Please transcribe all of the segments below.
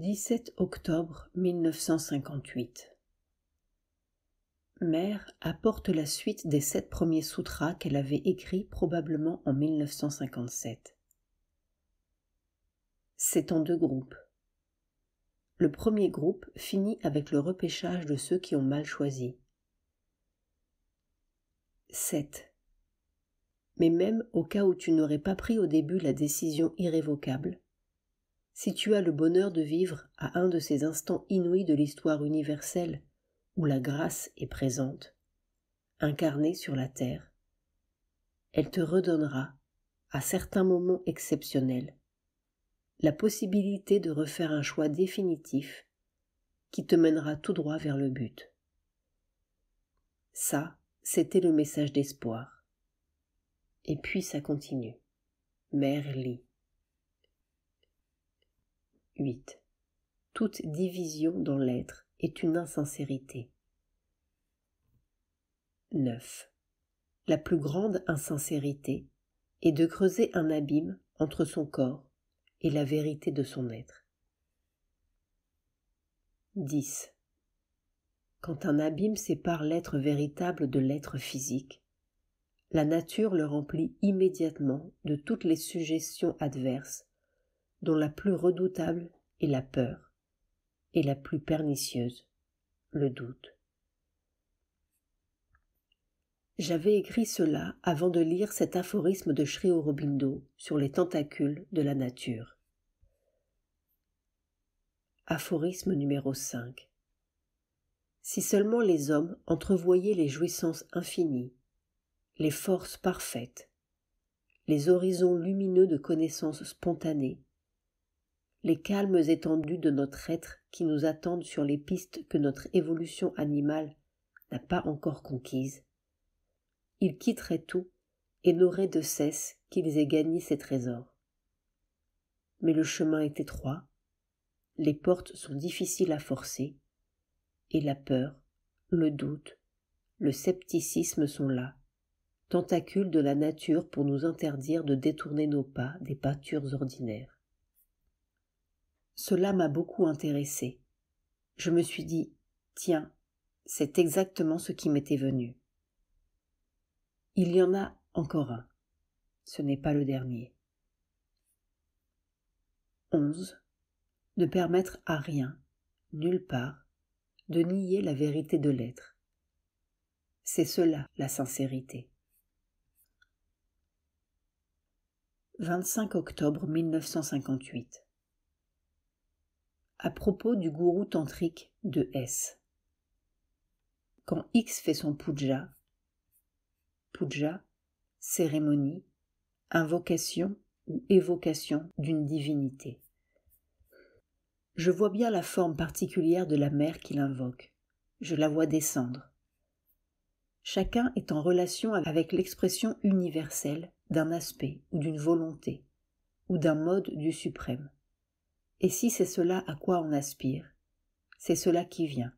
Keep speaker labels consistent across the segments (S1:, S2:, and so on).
S1: 17 octobre 1958. Mère apporte la suite des sept premiers sutras qu'elle avait écrits probablement en 1957. C'est en deux groupes. Le premier groupe finit avec le repêchage de ceux qui ont mal choisi. 7. Mais même au cas où tu n'aurais pas pris au début la décision irrévocable, si tu as le bonheur de vivre à un de ces instants inouïs de l'histoire universelle où la grâce est présente, incarnée sur la terre, elle te redonnera, à certains moments exceptionnels, la possibilité de refaire un choix définitif qui te mènera tout droit vers le but. Ça, c'était le message d'espoir. Et puis ça continue. Mère 8. Toute division dans l'être est une insincérité. 9. La plus grande insincérité est de creuser un abîme entre son corps et la vérité de son être. 10. Quand un abîme sépare l'être véritable de l'être physique, la nature le remplit immédiatement de toutes les suggestions adverses dont la plus redoutable est la peur, et la plus pernicieuse, le doute. J'avais écrit cela avant de lire cet aphorisme de Sri Aurobindo sur les tentacules de la nature. Aphorisme numéro 5 Si seulement les hommes entrevoyaient les jouissances infinies, les forces parfaites, les horizons lumineux de connaissances spontanées, les calmes étendus de notre être qui nous attendent sur les pistes que notre évolution animale n'a pas encore conquises. Ils quitteraient tout et n'auraient de cesse qu'ils aient gagné ces trésors. Mais le chemin est étroit, les portes sont difficiles à forcer, et la peur, le doute, le scepticisme sont là, tentacules de la nature pour nous interdire de détourner nos pas des pâtures ordinaires. Cela m'a beaucoup intéressé. Je me suis dit Tiens, c'est exactement ce qui m'était venu. Il y en a encore un. Ce n'est pas le dernier. 11. Ne permettre à rien, nulle part, de nier la vérité de l'être. C'est cela la sincérité. 25 octobre 1958 à propos du gourou tantrique de S. Quand X fait son puja, puja, cérémonie, invocation ou évocation d'une divinité. Je vois bien la forme particulière de la mère qui invoque. Je la vois descendre. Chacun est en relation avec l'expression universelle d'un aspect ou d'une volonté ou d'un mode du suprême. Et si c'est cela à quoi on aspire, c'est cela qui vient,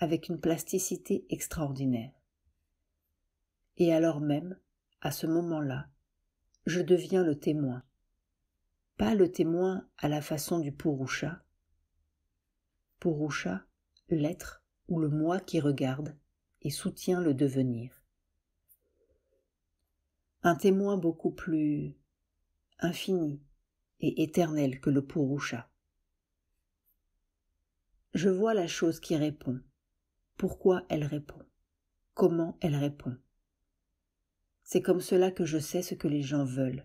S1: avec une plasticité extraordinaire. Et alors même, à ce moment-là, je deviens le témoin. Pas le témoin à la façon du Purusha. Purusha, l'être ou le moi qui regarde et soutient le devenir. Un témoin beaucoup plus infini et éternel que le Purusha je vois la chose qui répond, pourquoi elle répond, comment elle répond. C'est comme cela que je sais ce que les gens veulent,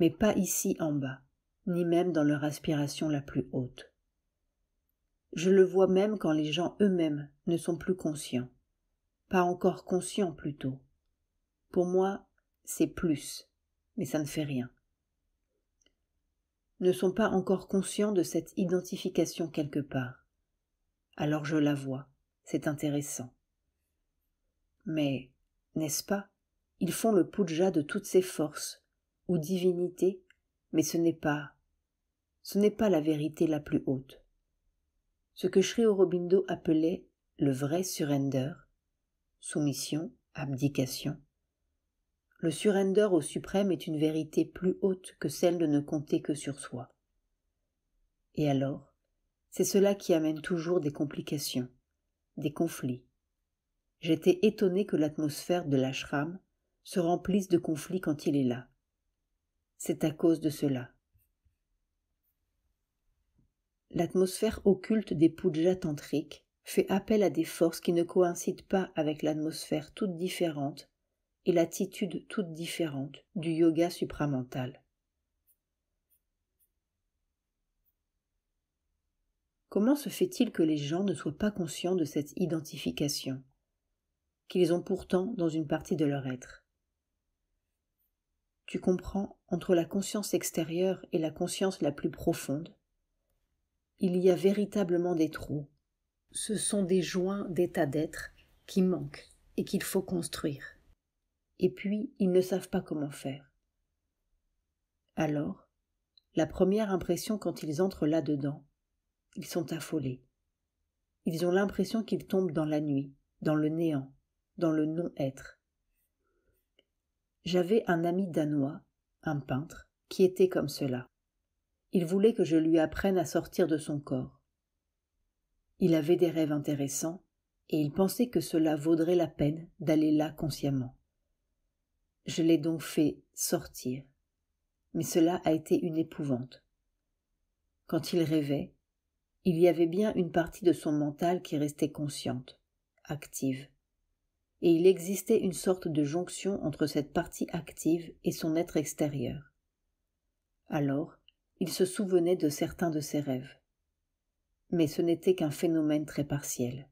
S1: mais pas ici en bas, ni même dans leur aspiration la plus haute. Je le vois même quand les gens eux-mêmes ne sont plus conscients, pas encore conscients plutôt. Pour moi, c'est plus, mais ça ne fait rien. Ne sont pas encore conscients de cette identification quelque part alors je la vois, c'est intéressant. Mais, n'est-ce pas, ils font le puja de toutes ses forces, ou divinités, mais ce n'est pas ce n'est pas la vérité la plus haute. Ce que Sri Aurobindo appelait le vrai surrender, soumission, abdication. Le surrender au suprême est une vérité plus haute que celle de ne compter que sur soi. Et alors, c'est cela qui amène toujours des complications, des conflits. J'étais étonné que l'atmosphère de l'ashram se remplisse de conflits quand il est là. C'est à cause de cela. L'atmosphère occulte des pujas tantriques fait appel à des forces qui ne coïncident pas avec l'atmosphère toute différente et l'attitude toute différente du yoga supramental. Comment se fait-il que les gens ne soient pas conscients de cette identification qu'ils ont pourtant dans une partie de leur être Tu comprends, entre la conscience extérieure et la conscience la plus profonde, il y a véritablement des trous. Ce sont des joints d'état d'être qui manquent et qu'il faut construire. Et puis, ils ne savent pas comment faire. Alors, la première impression quand ils entrent là-dedans, ils sont affolés. Ils ont l'impression qu'ils tombent dans la nuit, dans le néant, dans le non-être. J'avais un ami danois, un peintre, qui était comme cela. Il voulait que je lui apprenne à sortir de son corps. Il avait des rêves intéressants, et il pensait que cela vaudrait la peine d'aller là consciemment. Je l'ai donc fait sortir. Mais cela a été une épouvante. Quand il rêvait, il y avait bien une partie de son mental qui restait consciente, active. Et il existait une sorte de jonction entre cette partie active et son être extérieur. Alors, il se souvenait de certains de ses rêves. Mais ce n'était qu'un phénomène très partiel.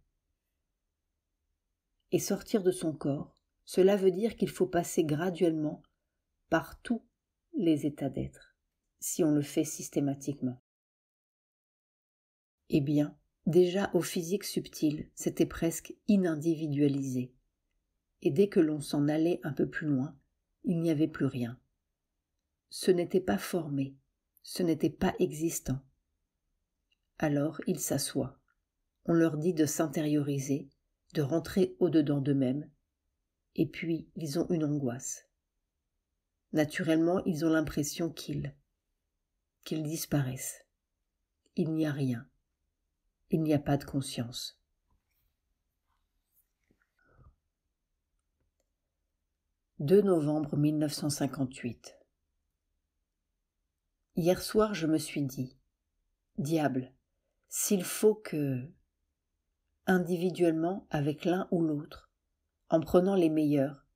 S1: Et sortir de son corps, cela veut dire qu'il faut passer graduellement par tous les états d'être, si on le fait systématiquement. Eh bien, déjà au physique subtil, c'était presque inindividualisé. Et dès que l'on s'en allait un peu plus loin, il n'y avait plus rien. Ce n'était pas formé, ce n'était pas existant. Alors ils s'assoient. On leur dit de s'intérioriser, de rentrer au-dedans d'eux-mêmes, et puis ils ont une angoisse. Naturellement, ils ont l'impression qu'ils qu'ils disparaissent. Il n'y a rien il n'y a pas de conscience. « 2 novembre 1958 Hier soir, je me suis dit « Diable, s'il faut que… » Individuellement, avec l'un ou l'autre, en prenant les meilleurs,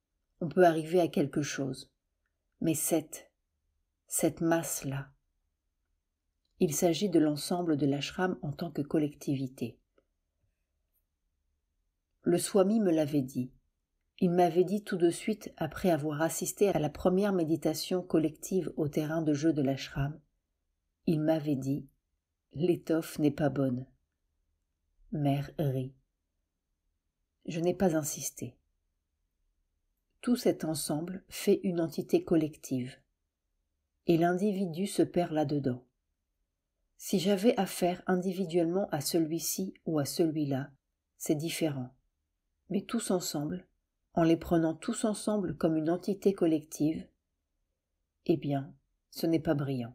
S1: on peut arriver à quelque chose. Mais cette… cette masse-là, il s'agit de l'ensemble de l'ashram en tant que collectivité. Le Swami me l'avait dit. Il m'avait dit tout de suite, après avoir assisté à la première méditation collective au terrain de jeu de l'ashram, il m'avait dit L'étoffe n'est pas bonne. Mère rit. Je n'ai pas insisté. Tout cet ensemble fait une entité collective, et l'individu se perd là-dedans. Si j'avais affaire individuellement à celui-ci ou à celui-là, c'est différent. Mais tous ensemble, en les prenant tous ensemble comme une entité collective, eh bien, ce n'est pas brillant.